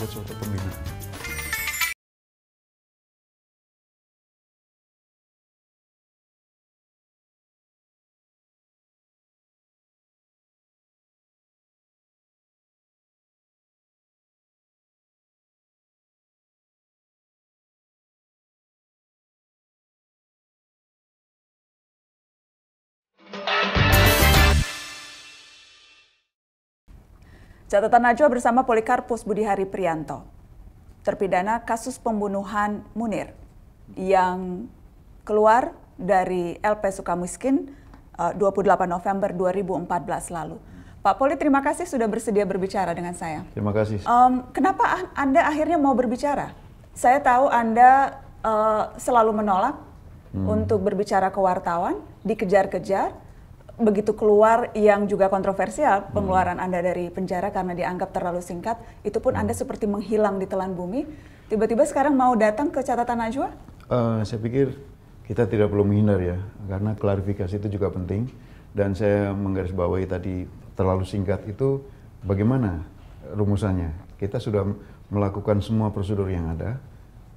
membuat suatu pembinaan Catatan Najwa bersama Polikarpus Budihari Prianto, terpidana kasus pembunuhan Munir yang keluar dari LP Sukamiskin 28 November 2014 lalu. Pak Poli, terima kasih sudah bersedia berbicara dengan saya. Terima kasih. Um, kenapa Anda akhirnya mau berbicara? Saya tahu Anda uh, selalu menolak hmm. untuk berbicara ke wartawan, dikejar-kejar, begitu keluar yang juga kontroversial hmm. pengeluaran hmm. Anda dari penjara karena dianggap terlalu singkat, itu pun hmm. Anda seperti menghilang di telan bumi. Tiba-tiba sekarang mau datang ke catatan Najwa? Uh, saya pikir kita tidak perlu menghindar ya, karena klarifikasi itu juga penting. Dan saya menggarisbawahi tadi terlalu singkat itu bagaimana rumusannya. Kita sudah melakukan semua prosedur yang ada,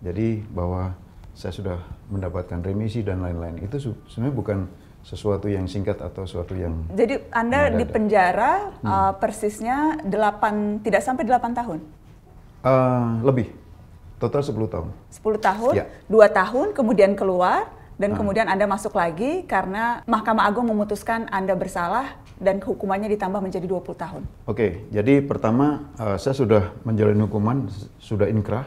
jadi bahwa saya sudah mendapatkan remisi dan lain-lain itu sebenarnya bukan sesuatu yang singkat atau sesuatu yang Jadi Anda di penjara hmm. uh, persisnya 8 tidak sampai 8 tahun. Uh, lebih. Total 10 tahun. 10 tahun, ya. tahun kemudian keluar dan uh. kemudian Anda masuk lagi karena Mahkamah Agung memutuskan Anda bersalah dan hukumannya ditambah menjadi 20 tahun. Oke, okay, jadi pertama uh, saya sudah menjalani hukuman sudah inkrah.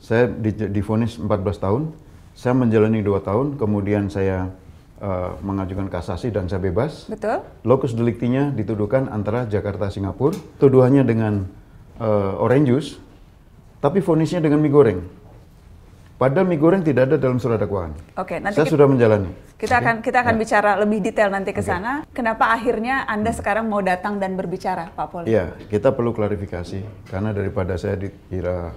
Saya difonis 14 tahun. Saya menjalani dua tahun kemudian saya Eh, mengajukan kasasi dan saya bebas. Betul. Lokus deliktinya dituduhkan antara Jakarta Singapura, tuduhannya dengan uh, orange juice, tapi fonisnya dengan mie goreng. Padahal mie goreng tidak ada dalam surat dakwaan. Oke, okay, nanti saya kita, sudah menjalani. Kita okay. akan kita akan ya. bicara lebih detail nanti ke sana. Okay. Kenapa akhirnya Anda hmm. sekarang mau datang dan berbicara, Pak Poli? Iya, kita perlu klarifikasi karena daripada saya dikira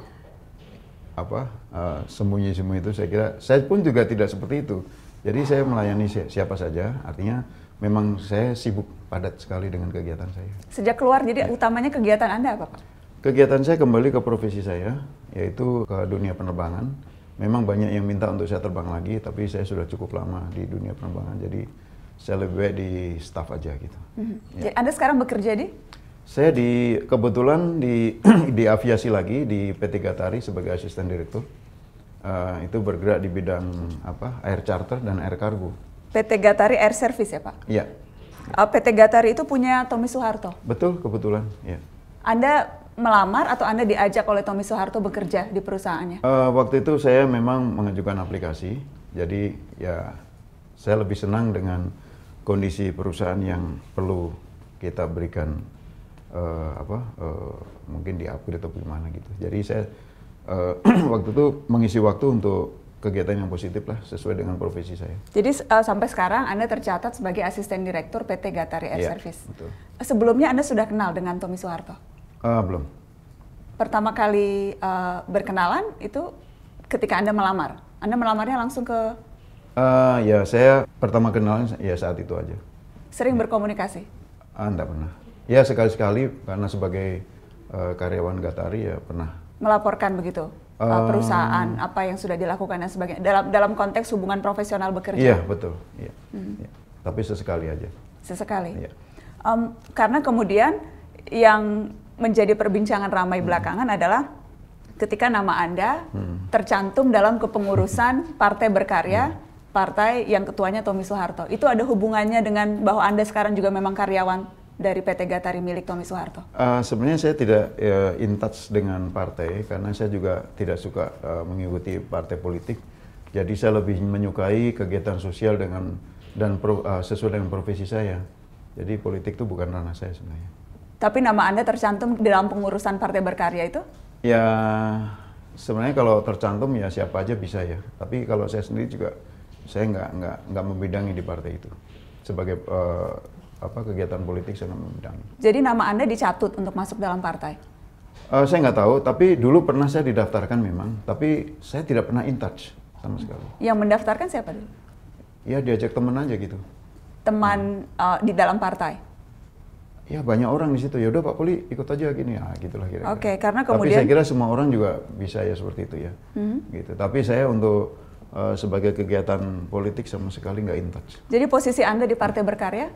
apa eh, sembunyi-sembunyi uh, itu saya kira saya pun juga tidak seperti itu. Jadi saya melayani siapa saja, artinya memang saya sibuk padat sekali dengan kegiatan saya. Sejak keluar, jadi ya. utamanya kegiatan Anda apa Pak? Kegiatan saya kembali ke profesi saya, yaitu ke dunia penerbangan. Memang banyak yang minta untuk saya terbang lagi, tapi saya sudah cukup lama di dunia penerbangan, jadi saya lebih baik di staff aja gitu. Hmm. Ya. Jadi Anda sekarang bekerja di? Saya di kebetulan di di aviasi lagi di PT Gatari sebagai asisten direktur. Eh, itu bergerak di bidang apa air charter dan air kargo. PT Gatari Air Service ya Pak? Iya. Uh, oh, PT Gatari itu punya Tommy Soeharto? Betul, kebetulan. Ya. Anda melamar atau Anda diajak oleh Tommy Soeharto bekerja di perusahaannya? Uh, waktu itu saya memang mengajukan aplikasi, jadi ya saya lebih senang dengan kondisi perusahaan yang perlu kita berikan uh, apa uh, mungkin di atau gimana gitu. Jadi saya uh, waktu itu mengisi waktu untuk kegiatan yang positif lah sesuai dengan profesi saya. Jadi uh, sampai sekarang Anda tercatat sebagai asisten direktur PT Gatari Air yeah, Service. Betul. Eh, sebelumnya Anda sudah kenal dengan Tommy Soeharto? Uh, belum. Pertama kali uh, berkenalan itu ketika Anda melamar. Anda melamarnya langsung ke? Uh, ya saya pertama kenalan ya saat itu aja. Sering ya. berkomunikasi? Uh, pernah. Ya sekali-sekali karena sebagai uh, karyawan Gatari ya pernah melaporkan begitu uh, oh. perusahaan apa yang sudah dilakukan dan sebagainya dalam dalam konteks hubungan profesional bekerja. Iya betul. Iya. Hmm. Iya. Tapi sesekali aja. Sesekali. Iya. Um, karena kemudian yang menjadi perbincangan ramai hmm. belakangan adalah ketika nama anda hmm. tercantum dalam kepengurusan partai berkarya. Hmm. Partai yang ketuanya Tommy Soeharto itu ada hubungannya dengan bahwa anda sekarang juga memang karyawan dari PT Gatari milik Tommy Soeharto? Uh, sebenarnya saya tidak uh, in touch dengan partai karena saya juga tidak suka uh, mengikuti partai politik. Jadi saya lebih menyukai kegiatan sosial dengan dan pro, uh, sesuai dengan profesi saya. Jadi politik itu bukan ranah saya sebenarnya. Tapi nama Anda tercantum dalam pengurusan Partai Berkarya itu? Ya, sebenarnya kalau tercantum ya siapa aja bisa ya. Tapi kalau saya sendiri juga saya nggak nggak nggak membidangi di partai itu sebagai uh, apa kegiatan politik saya mengundang. Jadi nama Anda dicatut untuk masuk dalam partai? Uh, saya nggak tahu, tapi dulu pernah saya didaftarkan memang, tapi saya tidak pernah in touch sama sekali. Yang mendaftarkan siapa dulu? Ya diajak teman aja gitu. Teman hmm. uh, di dalam partai? Ya banyak orang di situ. yaudah Pak Poli ikut aja gini ya, gitulah kira-kira. Oke, okay, karena kemudian. Tapi saya kira semua orang juga bisa ya seperti itu ya, hmm. gitu. Tapi saya untuk uh, sebagai kegiatan politik sama sekali nggak in touch. Jadi posisi Anda di Partai Berkarya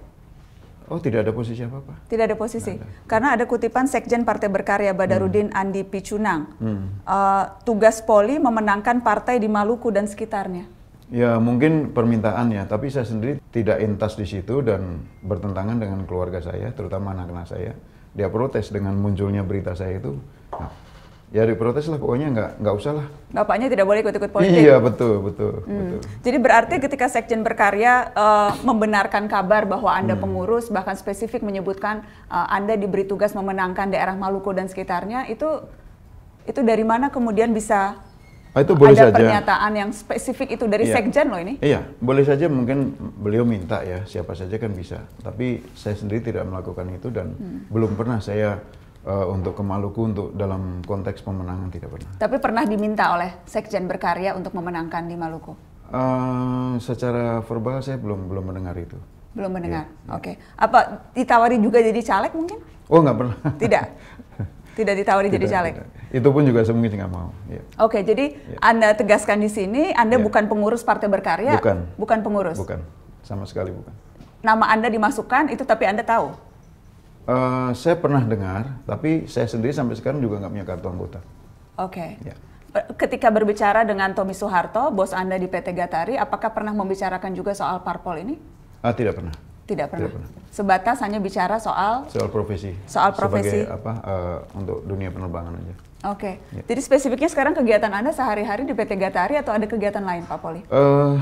Oh, tidak ada posisi apa-apa. Tidak ada posisi. Tidak ada. Karena ada kutipan Sekjen Partai Berkarya Badarudin hmm. Andi Picunang. Hmm. Uh, tugas Poli memenangkan partai di Maluku dan sekitarnya. Ya, mungkin permintaannya, tapi saya sendiri tidak intas di situ dan bertentangan dengan keluarga saya, terutama anak-anak saya. Dia protes dengan munculnya berita saya itu. Nah, ya diprotes lah pokoknya nggak nggak usah lah. Bapaknya tidak boleh ikut-ikut politik. Iya betul betul. Hmm. betul. Jadi berarti ya. ketika sekjen berkarya uh, membenarkan kabar bahwa anda hmm. pengurus bahkan spesifik menyebutkan uh, anda diberi tugas memenangkan daerah Maluku dan sekitarnya itu itu dari mana kemudian bisa ah, itu boleh ada saja. pernyataan yang spesifik itu dari iya. sekjen loh ini? Iya boleh saja mungkin beliau minta ya siapa saja kan bisa tapi saya sendiri tidak melakukan itu dan hmm. belum pernah saya uh, untuk ke Maluku untuk dalam konteks pemenangan tidak pernah. Tapi pernah diminta oleh Sekjen Berkarya untuk memenangkan di Maluku? Uh, secara verbal saya belum belum mendengar itu. Belum mendengar. Ya, Oke. Okay. Apa ditawari juga jadi caleg mungkin? Oh nggak pernah. Tidak. Tidak ditawari tidak, jadi caleg. Tidak. Itu pun juga saya mungkin nggak mau. Ya. Oke, okay, jadi ya. anda tegaskan di sini, anda ya. bukan pengurus Partai Berkarya. Bukan. Bukan pengurus. Bukan, sama sekali bukan. Nama anda dimasukkan itu, tapi anda tahu Uh, saya pernah dengar, tapi saya sendiri sampai sekarang juga nggak punya kartu anggota. Oke. Okay. Ya. Ketika berbicara dengan Tommy Soeharto, bos Anda di PT Gatari, apakah pernah membicarakan juga soal parpol ini? Uh, tidak pernah. Tidak pernah. Tidak pernah. Sebatas hanya bicara soal soal profesi. Soal profesi. Sebagai apa uh, untuk dunia penerbangan aja. Oke. Okay. Ya. Jadi spesifiknya sekarang kegiatan Anda sehari-hari di PT Gatari atau ada kegiatan lain, Pak Poli? Uh,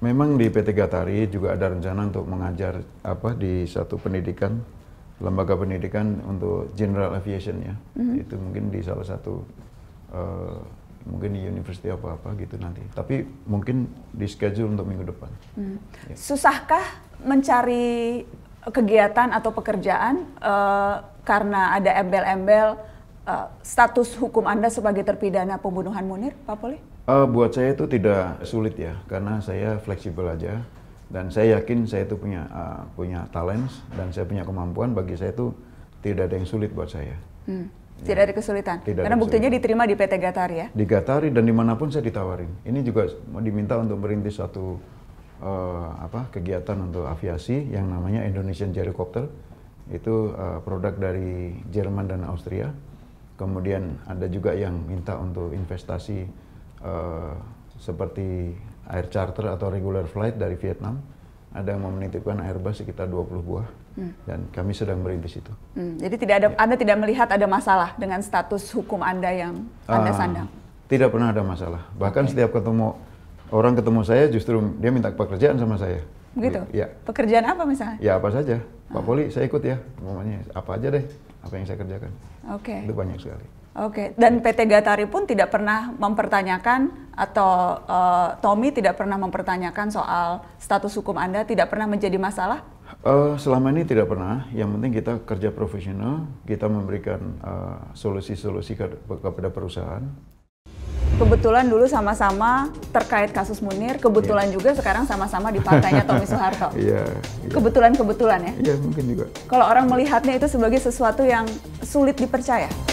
memang di PT Gatari juga ada rencana untuk mengajar apa di satu pendidikan lembaga pendidikan untuk general aviation ya. Mm-hmm. Itu mungkin di salah satu uh, mungkin di university apa apa gitu nanti. Tapi mungkin di schedule untuk minggu depan. Mm. Ya. Susahkah mencari kegiatan atau pekerjaan uh, karena ada embel-embel uh, status hukum Anda sebagai terpidana pembunuhan Munir, Pak Poli? Uh, buat saya itu tidak sulit ya, karena saya fleksibel aja dan saya yakin saya itu punya uh, punya talents dan saya punya kemampuan bagi saya itu tidak ada yang sulit buat saya hmm. ya. tidak ada kesulitan tidak karena ada buktinya diterima di PT Gatari ya di Gatari dan dimanapun saya ditawarin ini juga diminta untuk merintis satu uh, apa kegiatan untuk aviasi yang namanya Indonesian Helicopter itu uh, produk dari Jerman dan Austria kemudian ada juga yang minta untuk investasi uh, seperti air charter atau regular flight dari Vietnam ada yang mau menitipkan Airbus sekitar 20 buah hmm. dan kami sedang merintis itu. Hmm. Jadi tidak ada ya. Anda tidak melihat ada masalah dengan status hukum Anda yang Anda ah, sandang. Tidak pernah ada masalah. Bahkan okay. setiap ketemu orang ketemu saya justru dia minta pekerjaan sama saya. Begitu. Ya. Pekerjaan apa misalnya? Ya apa saja. Pak ah. Poli, saya ikut ya, umpamanya apa aja deh, apa yang saya kerjakan. Oke. Okay. Itu banyak sekali. Oke, okay. dan PT Gatari pun tidak pernah mempertanyakan atau uh, Tommy tidak pernah mempertanyakan soal status hukum Anda tidak pernah menjadi masalah? Uh, selama ini tidak pernah. Yang penting kita kerja profesional, kita memberikan eh, solusi-solusi uh, ke kepada perusahaan. Kebetulan dulu sama-sama terkait kasus Munir, kebetulan yeah. juga sekarang sama-sama di partainya Tommy Soeharto. Iya. yeah, yeah. Kebetulan-kebetulan ya. Iya, yeah, mungkin juga. Kalau orang melihatnya itu sebagai sesuatu yang sulit dipercaya.